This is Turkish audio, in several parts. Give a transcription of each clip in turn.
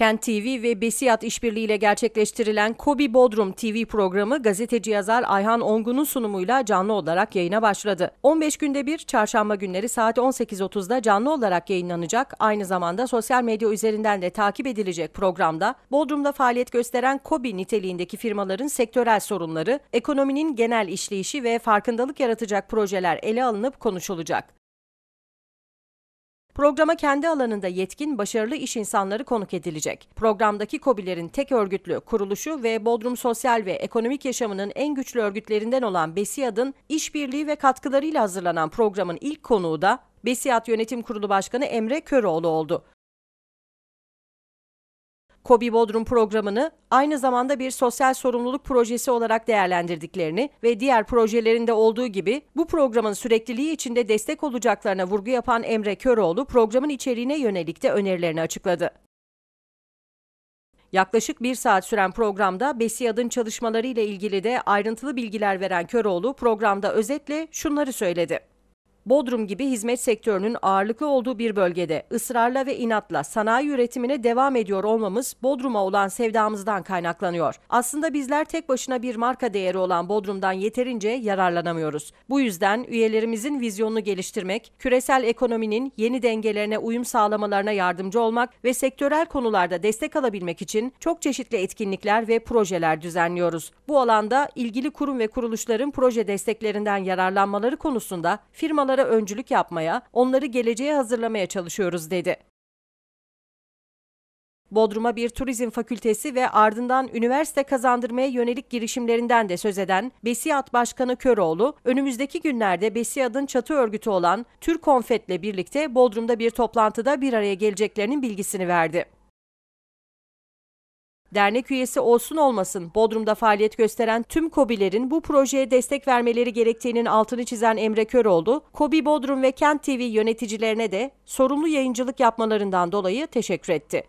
Kent TV ve Besiyat İşbirliği ile gerçekleştirilen Kobi Bodrum TV programı gazeteci yazar Ayhan Ongun'un sunumuyla canlı olarak yayına başladı. 15 günde bir çarşamba günleri saat 18.30'da canlı olarak yayınlanacak. Aynı zamanda sosyal medya üzerinden de takip edilecek programda Bodrum'da faaliyet gösteren Kobi niteliğindeki firmaların sektörel sorunları, ekonominin genel işleyişi ve farkındalık yaratacak projeler ele alınıp konuşulacak. Programa kendi alanında yetkin, başarılı iş insanları konuk edilecek. Programdaki KOBİ'lerin tek örgütlü kuruluşu ve Bodrum sosyal ve ekonomik yaşamının en güçlü örgütlerinden olan BESİAD'ın işbirliği ve katkılarıyla hazırlanan programın ilk konuğu da BESİAD Yönetim Kurulu Başkanı Emre Köroğlu oldu. Kobi Bodrum programını aynı zamanda bir sosyal sorumluluk projesi olarak değerlendirdiklerini ve diğer projelerinde olduğu gibi bu programın sürekliliği içinde destek olacaklarına vurgu yapan Emre Köroğlu programın içeriğine yönelik de önerilerini açıkladı. Yaklaşık bir saat süren programda BESİAD'ın çalışmaları ile ilgili de ayrıntılı bilgiler veren Köroğlu programda özetle şunları söyledi. Bodrum gibi hizmet sektörünün ağırlıklı olduğu bir bölgede ısrarla ve inatla sanayi üretimine devam ediyor olmamız Bodrum'a olan sevdamızdan kaynaklanıyor. Aslında bizler tek başına bir marka değeri olan Bodrum'dan yeterince yararlanamıyoruz. Bu yüzden üyelerimizin vizyonunu geliştirmek, küresel ekonominin yeni dengelerine uyum sağlamalarına yardımcı olmak ve sektörel konularda destek alabilmek için çok çeşitli etkinlikler ve projeler düzenliyoruz. Bu alanda ilgili kurum ve kuruluşların proje desteklerinden yararlanmaları konusunda firmalar çalışmalara öncülük yapmaya, onları geleceğe hazırlamaya çalışıyoruz dedi. Bodrum'a bir turizm fakültesi ve ardından üniversite kazandırmaya yönelik girişimlerinden de söz eden Besiyat Başkanı Köroğlu, önümüzdeki günlerde Besiyat'ın çatı örgütü olan Türk Konfet'le birlikte Bodrum'da bir toplantıda bir araya geleceklerinin bilgisini verdi. Dernek üyesi olsun olmasın Bodrum'da faaliyet gösteren tüm KOBİ'lerin bu projeye destek vermeleri gerektiğinin altını çizen Emre Köroğlu, Kobi Bodrum ve Kent TV yöneticilerine de sorumlu yayıncılık yapmalarından dolayı teşekkür etti.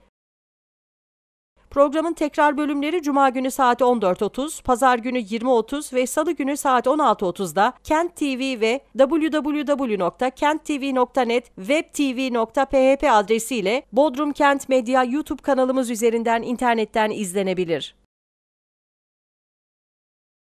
Programın tekrar bölümleri Cuma günü saat 14.30, Pazar günü 20.30 ve Salı günü saat 16.30'da Kent TV ve www.kenttv.net webtv.php adresiyle Bodrum Kent Medya YouTube kanalımız üzerinden internetten izlenebilir.